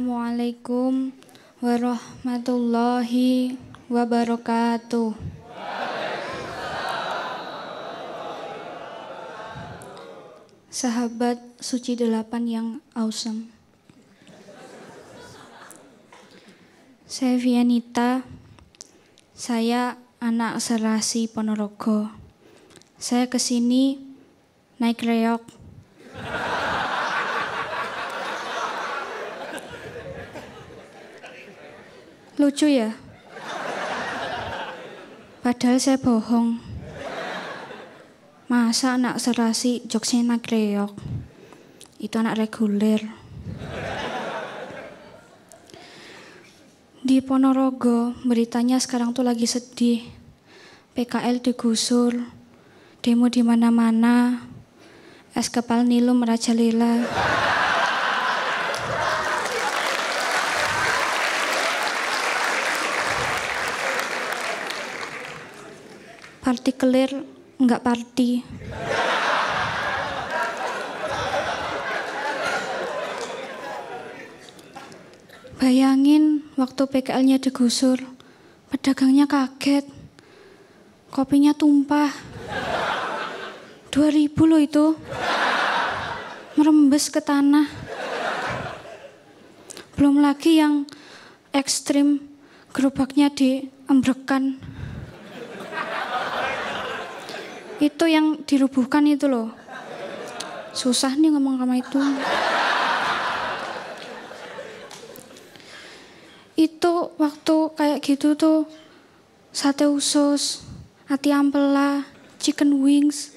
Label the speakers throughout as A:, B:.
A: Assalamualaikum warahmatullahi wabarakatuh. Sahabat suci delapan yang awesome. Saya Vianita, saya anak serasi Ponorogo. Saya kesini naik reok. Lucu ya? Padahal saya bohong. Masa anak serasi joksnya anak reok? Itu anak reguler. Di Ponorogo, beritanya sekarang tuh lagi sedih. PKL digusur, demo di mana-mana, es kepal nilu merajalela. kelir enggak party. Bayangin waktu PKL-nya digusur, pedagangnya kaget, kopinya tumpah. 2000 loh itu, merembes ke tanah. Belum lagi yang ekstrim, gerobaknya diembrekan. Itu yang dirubuhkan itu loh. Susah nih ngomong sama itu. itu waktu kayak gitu tuh sate usus, hati ampela, chicken wings.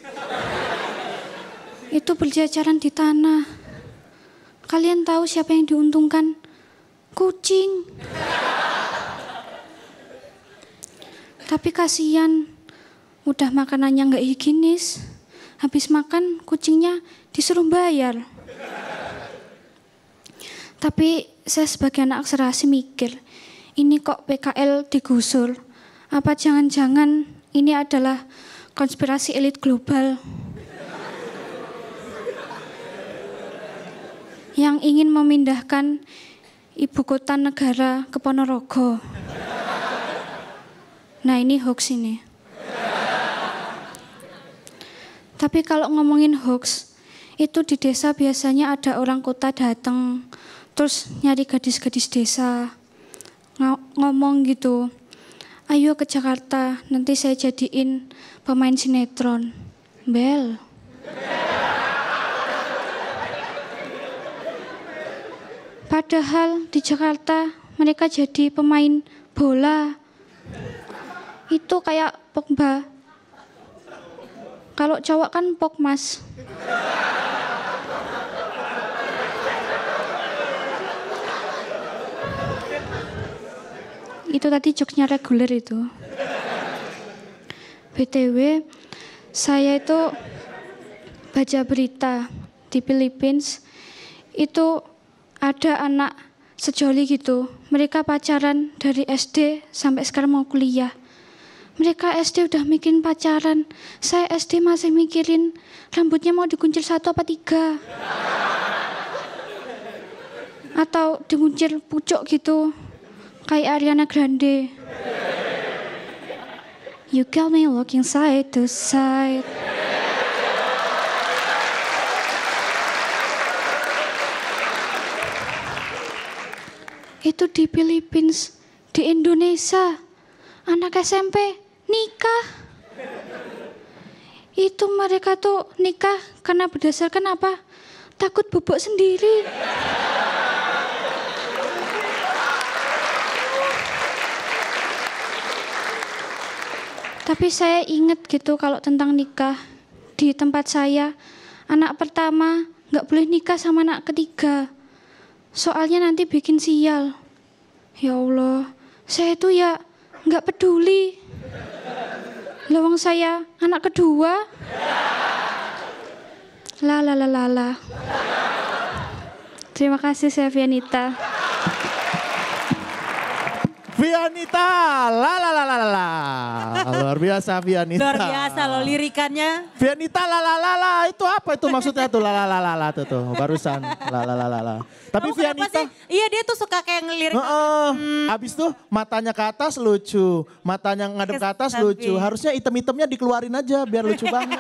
A: itu berjajaran di tanah. Kalian tahu siapa yang diuntungkan? Kucing. Tapi kasihan udah makanannya nggak higienis, habis makan kucingnya disuruh bayar. Tapi saya sebagai anak akserasi mikir, ini kok PKL digusur? Apa jangan-jangan ini adalah konspirasi elit global? yang ingin memindahkan ibu kota negara ke Ponorogo. Nah ini hoax ini. Tapi kalau ngomongin hoax, itu di desa biasanya ada orang kota datang, terus nyari gadis-gadis desa, ngomong gitu, ayo ke Jakarta, nanti saya jadiin pemain sinetron. Bel. Padahal di Jakarta mereka jadi pemain bola. Itu kayak Pogba kalau cowok kan pok mas. itu tadi jokesnya reguler itu. BTW, saya itu baca berita di Philippines itu ada anak sejoli gitu. Mereka pacaran dari SD sampai sekarang mau kuliah. Mereka SD udah mikirin pacaran. Saya SD masih mikirin rambutnya mau dikuncir satu apa tiga. Atau dikuncir pucuk gitu. Kayak Ariana Grande. You got me looking side to side. itu di Philippines, di Indonesia. Anak SMP nikah. Itu mereka tuh nikah karena berdasarkan apa? Takut bubuk sendiri. Tapi saya ingat gitu kalau tentang nikah di tempat saya anak pertama nggak boleh nikah sama anak ketiga. Soalnya nanti bikin sial. Ya Allah, saya tuh ya nggak peduli Lawang saya anak kedua. La la la la la. Terima kasih Sevianita. Vianita. La la la la la.
B: Luar biasa Vianita. Luar biasa
C: lo lirikannya.
B: Vianita la la la la. Itu apa itu maksudnya tuh la la la la la tuh tuh barusan. La la la la la. Tapi Kamu Vianita.
C: Iya dia tuh suka kayak ngelirik. Uh, uh,
B: hmm. Abis tuh matanya ke atas lucu. Matanya ngadep ke atas lucu. Harusnya item-itemnya dikeluarin aja biar lucu banget.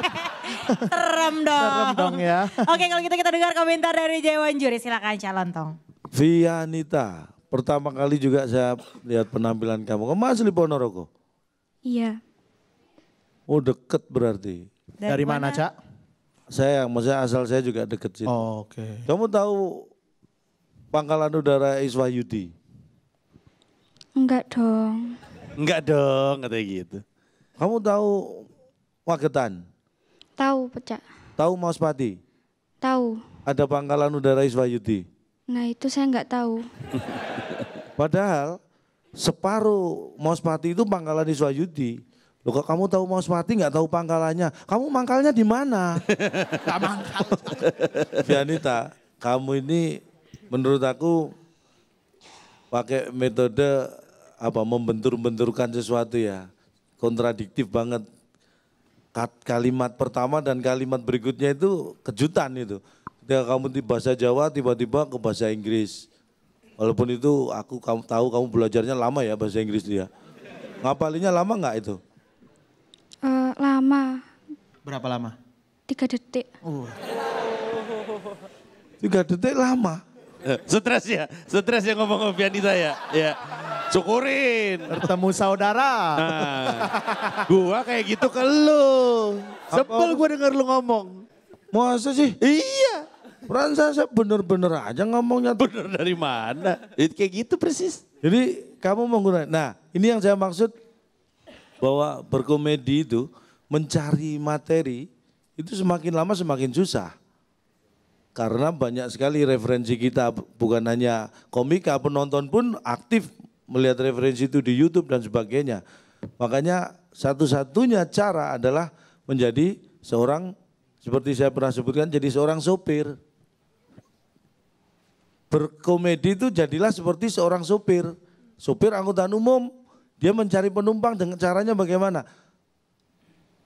C: Serem dong. Serem dong ya. Oke kalau gitu kita dengar komentar dari Jawan Juri. Silakan calon tong.
D: Vianita pertama kali juga saya lihat penampilan kamu. Kamu asli Ponorogo? Iya. Oh deket berarti. Dari, Dari mana, mana, Cak? Saya, maksudnya asal saya juga deket sini. Oh, Oke. Okay. Kamu tahu pangkalan udara Iswayudi?
A: Enggak dong.
D: Enggak dong, katanya gitu. Kamu tahu Wagetan?
A: Tahu, Pecak.
D: Tahu Mauspati? Tahu. Ada pangkalan udara Iswayudi?
A: Nah itu saya enggak tahu.
D: Padahal separuh Mospati itu pangkalan di Iswayudi. Loh kok kamu tahu Mospati nggak tahu pangkalannya? Kamu mangkalnya di mana? Tak mangkal. Vianita, kamu ini menurut aku pakai metode apa membentur-benturkan sesuatu ya. Kontradiktif banget. Kalimat pertama dan kalimat berikutnya itu kejutan itu. Ketika kamu di bahasa Jawa tiba-tiba ke bahasa Inggris. Walaupun itu aku kamu tahu kamu belajarnya lama ya bahasa Inggris dia. ngapalinya lama nggak itu?
A: Uh, lama. Berapa lama? Tiga detik. Uh. Tiga detik lama.
B: Eh, stres ya, stres ya ngomong-ngomong pianita ya. ya. Syukurin. Bertemu saudara. Nah, gua kayak gitu ke lu. Sebel gue denger lu ngomong.
D: Masa sih? Iya. Fransa saya benar bener aja ngomongnya. benar
B: dari mana? Itu Kayak gitu persis.
D: Jadi kamu menggunakan. Nah ini yang saya maksud bahwa berkomedi itu mencari materi itu semakin lama semakin susah. Karena banyak sekali referensi kita bukan hanya komika, penonton pun aktif melihat referensi itu di YouTube dan sebagainya. Makanya satu-satunya cara adalah menjadi seorang seperti saya pernah sebutkan jadi seorang sopir. Berkomedi itu jadilah seperti seorang sopir. Sopir angkutan umum, dia mencari penumpang dengan caranya bagaimana?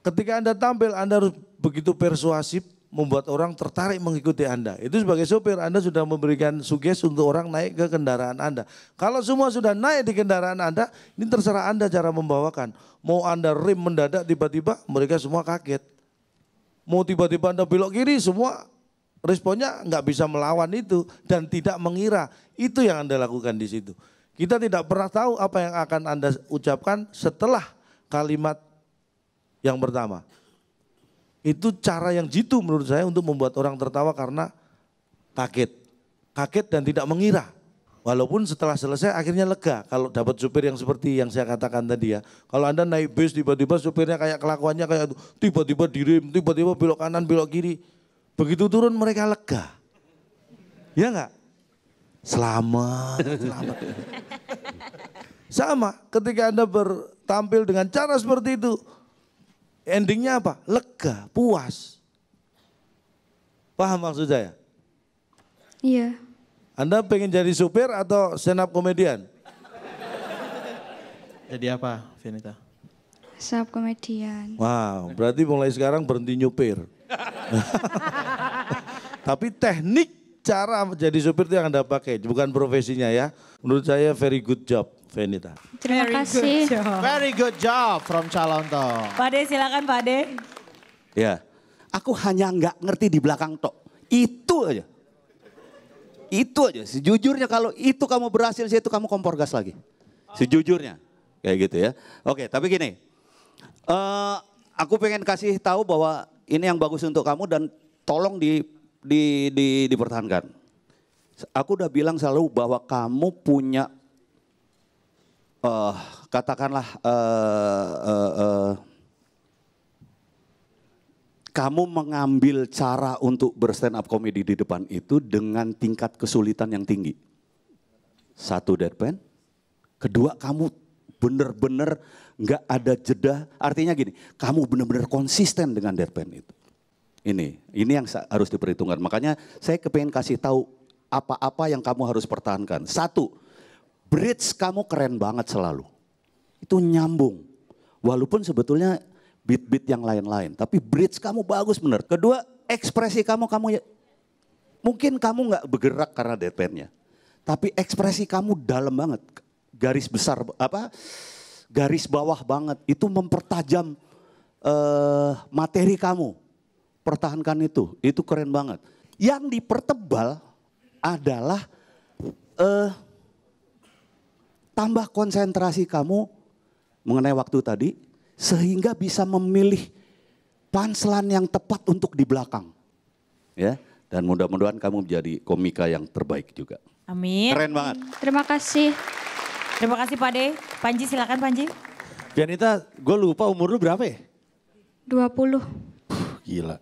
D: Ketika Anda tampil, Anda harus begitu persuasif membuat orang tertarik mengikuti Anda. Itu sebagai sopir Anda sudah memberikan sugesti untuk orang naik ke kendaraan Anda. Kalau semua sudah naik di kendaraan Anda, ini terserah Anda cara membawakan. Mau Anda rem mendadak tiba-tiba, mereka semua kaget. Mau tiba-tiba Anda belok kiri, semua responnya nggak bisa melawan itu dan tidak mengira. Itu yang Anda lakukan di situ. Kita tidak pernah tahu apa yang akan Anda ucapkan setelah kalimat yang pertama. Itu cara yang jitu menurut saya untuk membuat orang tertawa karena kaget. Kaget dan tidak mengira. Walaupun setelah selesai akhirnya lega kalau dapat supir yang seperti yang saya katakan tadi ya. Kalau Anda naik bus tiba-tiba supirnya kayak kelakuannya kayak tiba-tiba direm, tiba-tiba belok kanan, belok kiri. Begitu turun mereka lega. Ya enggak? Selamat, selamat. Sama ketika Anda bertampil dengan cara seperti itu. Endingnya apa? Lega, puas. Paham maksud saya? Iya. Anda pengen jadi supir atau stand up komedian? Jadi apa, Vinita?
A: Stand up komedian.
D: Wow, berarti mulai sekarang berhenti nyupir. Tapi teknik cara jadi supir itu yang Anda pakai, bukan profesinya ya. Menurut saya very good job. Venita. Terima
A: very kasih. Good
D: job. Very good job
C: from Calonto. Pak De silakan Pak De. Ya. Aku hanya nggak ngerti di belakang tok. Itu aja. Itu aja. Sejujurnya kalau itu kamu berhasil, itu kamu kompor gas lagi. Sejujurnya. Kayak gitu ya. Oke, tapi gini. Uh, aku pengen kasih tahu bahwa ini yang bagus untuk kamu dan tolong di, di, di, dipertahankan. Aku udah bilang selalu bahwa kamu punya uh, katakanlah uh, uh, uh, kamu mengambil cara untuk berstand up comedy di depan itu dengan tingkat kesulitan yang tinggi. Satu deadpan, kedua kamu bener-bener nggak ada jeda. Artinya gini, kamu benar-benar konsisten dengan deadpan itu. Ini, ini yang harus diperhitungkan. Makanya saya kepengen kasih tahu apa-apa yang kamu harus pertahankan. Satu, bridge kamu keren banget selalu. Itu nyambung. Walaupun sebetulnya beat-beat yang lain-lain. Tapi bridge kamu bagus bener. Kedua, ekspresi kamu, kamu ya, mungkin kamu nggak bergerak karena deadpan-nya. Tapi ekspresi kamu dalam banget. Garis besar, apa, garis bawah banget. Itu mempertajam uh, materi kamu. Pertahankan itu. Itu keren banget. Yang dipertebal adalah uh, tambah konsentrasi kamu mengenai waktu tadi sehingga bisa memilih panselan yang tepat untuk di belakang. Ya, dan mudah-mudahan kamu menjadi komika yang terbaik juga. Amin. Keren banget.
A: Terima kasih. Terima kasih Pak De. Panji silakan Panji.
B: Pianita, gue lupa umur lu berapa ya? 20. Puh, gila.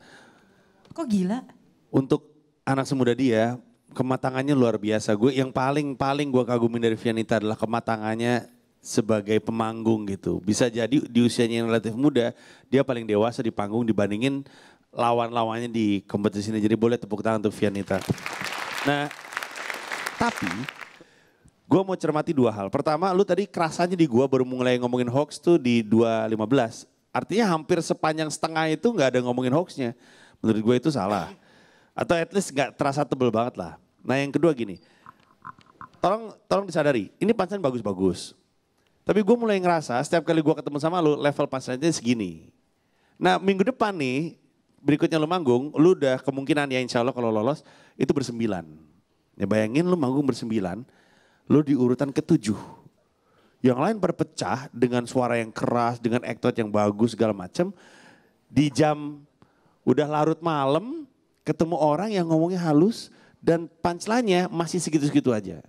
B: Kok gila? Untuk anak semuda dia, kematangannya luar biasa. Gue yang paling paling gue kagumi dari Vianita adalah kematangannya sebagai pemanggung gitu. Bisa jadi di usianya yang relatif muda, dia paling dewasa di panggung dibandingin lawan-lawannya di kompetisi ini. Jadi boleh tepuk tangan untuk Vianita. Nah, tapi Gue mau cermati dua hal. Pertama, lu tadi kerasanya di gue baru mulai ngomongin hoax tuh di 215. Artinya hampir sepanjang setengah itu gak ada ngomongin hoaxnya. Menurut gue itu salah. Atau at least gak terasa tebel banget lah. Nah yang kedua gini, tolong tolong disadari, ini pansan bagus-bagus. Tapi gue mulai ngerasa setiap kali gue ketemu sama lu level pansannya segini. Nah minggu depan nih, berikutnya lu manggung, lu udah kemungkinan ya insya Allah kalau lolos itu bersembilan. Ya bayangin lu manggung bersembilan, Lu di urutan ketujuh. Yang lain berpecah dengan suara yang keras, dengan ektot yang bagus segala macem, Di jam udah larut malam, ketemu orang yang ngomongnya halus dan punchline masih segitu-segitu aja.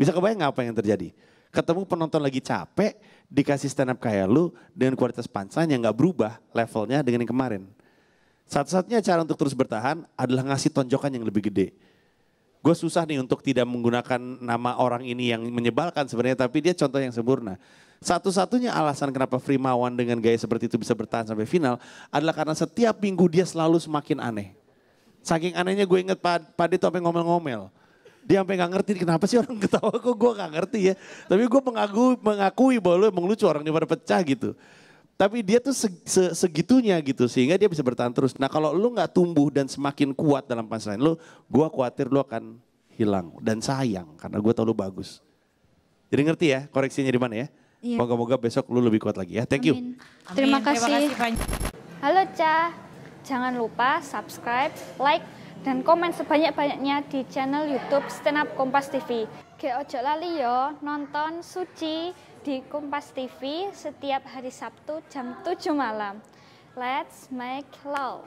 B: Bisa kebayang nggak apa yang terjadi? Ketemu penonton lagi capek, dikasih stand up kayak lu dengan kualitas punchline yang gak berubah levelnya dengan yang kemarin. Satu-satunya cara untuk terus bertahan adalah ngasih tonjokan yang lebih gede gue susah nih untuk tidak menggunakan nama orang ini yang menyebalkan sebenarnya, tapi dia contoh yang sempurna. Satu-satunya alasan kenapa Frimawan dengan gaya seperti itu bisa bertahan sampai final adalah karena setiap minggu dia selalu semakin aneh. Saking anehnya gue inget Pak Pade tuh sampai ngomel-ngomel. Dia sampai nggak ngerti kenapa sih orang ketawa kok gue nggak ngerti ya. Tapi gue mengakui, mengakui bahwa lu emang lucu orang pada pecah gitu. Tapi dia tuh se -se segitunya gitu sehingga dia bisa bertahan terus. Nah kalau lu nggak tumbuh dan semakin kuat dalam pasangan lu, gue khawatir lu akan hilang dan sayang karena gue tau lu bagus. Jadi ngerti ya koreksinya di mana ya? moga iya. Moga-moga besok lu lebih kuat lagi ya. Thank you. Amin.
A: Terima kasih. Terima kasih Halo Ca, jangan lupa subscribe, like, dan komen sebanyak-banyaknya di channel YouTube Stand Up Kompas TV. Ge ojo lali yo nonton Suci di Kompas TV setiap hari Sabtu jam 7 malam. Let's make love.